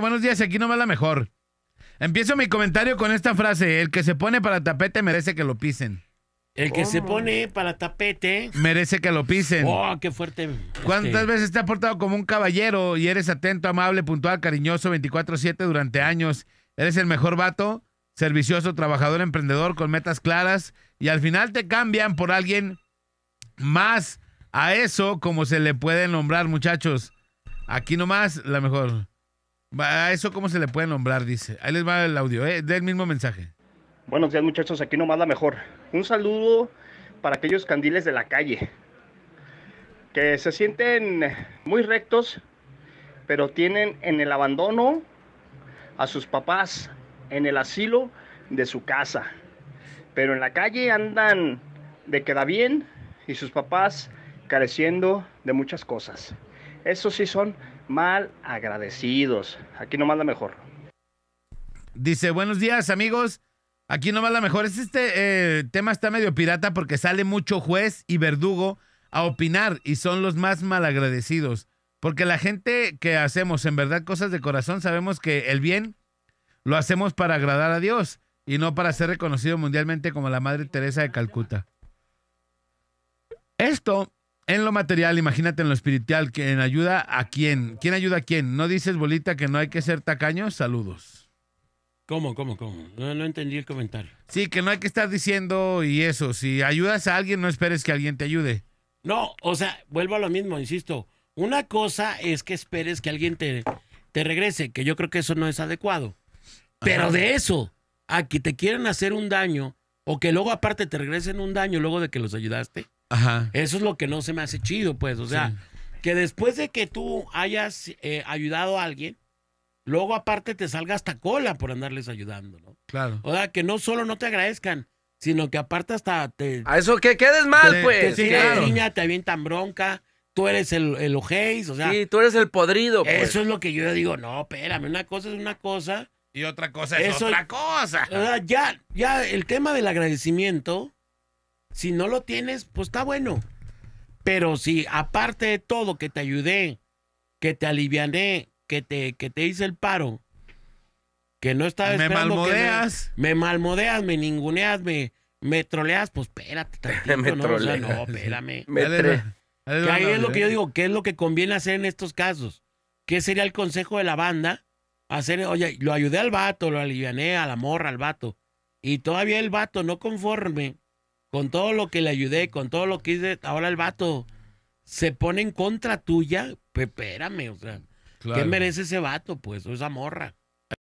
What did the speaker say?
buenos días. Aquí nomás la mejor. Empiezo mi comentario con esta frase. El que se pone para tapete merece que lo pisen. El que se pone para tapete. Merece que lo pisen. ¡Oh, qué fuerte! ¿Cuántas este, veces te has portado como un caballero y eres atento, amable, puntual, cariñoso, 24-7 durante años? Eres el mejor vato, servicioso, trabajador, emprendedor, con metas claras y al final te cambian por alguien más a eso como se le puede nombrar, muchachos. Aquí nomás, la mejor. ¿A eso cómo se le puede nombrar? Dice. Ahí les va el audio, eh, del mismo mensaje. Buenos días, muchachos. Aquí nomás la mejor. Un saludo para aquellos candiles de la calle que se sienten muy rectos, pero tienen en el abandono a sus papás, en el asilo de su casa. Pero en la calle andan de queda bien y sus papás careciendo de muchas cosas. Esos sí son mal agradecidos. Aquí no manda mejor. Dice, buenos días amigos. Aquí no la mejor. este eh, tema está medio pirata porque sale mucho juez y verdugo a opinar y son los más mal agradecidos Porque la gente que hacemos en verdad cosas de corazón sabemos que el bien lo hacemos para agradar a Dios y no para ser reconocido mundialmente como la Madre Teresa de Calcuta. Esto en lo material, imagínate en lo espiritual, ¿quién ayuda a quién? ¿Quién ayuda a quién? ¿No dices, bolita, que no hay que ser tacaño? Saludos. ¿Cómo, cómo, cómo? No, entendí el comentario. Sí, que no hay que estar diciendo y eso. Si ayudas a alguien, no esperes que alguien te ayude. No, o sea, vuelvo a lo mismo, insisto. Una cosa es que esperes que alguien te, regrese, que yo creo que eso no es adecuado. Pero de eso, a que te quieran hacer un daño o que luego aparte te regresen un daño luego de que los ayudaste, eso es lo que no se me hace chido, pues. O sea, que después de que tú hayas eh, ayudado a alguien, luego aparte te salga hasta cola por andarles ayudando, ¿no? Claro. O sea, que no solo no te agradezcan, sino que aparte hasta te... A eso que quedes mal, pues. Te claro. niña, te avientan bronca, tú eres el, el o sea... Sí, tú eres el podrido. Pues. Eso es lo que yo digo, no, espérame, una cosa es una cosa... Y otra cosa es otra cosa. O sea, ya, ya el tema del agradecimiento si no lo tienes, pues está bueno. Pero si aparte de todo que te ayudé, que te aliviané, que te, que te hice el paro, que no estaba me malmodeas. Que me, me, malmodeas, me ninguneas, me, me troleas, pues espérate, tantito, me ¿no? no, espérame. Me ahí es lo que yo digo, ¿qué es lo que conviene hacer en estos casos? ¿Qué sería el consejo de la banda? Hacer, oye, lo ayudé al vato, lo aliviané a la morra, al vato. Y todavía el vato no conforme con todo lo que le ayudé, con todo lo que hice, ahora el vato se pone en contra tuya, espérame, o sea, ¿qué merece ese vato, pues, esa morra?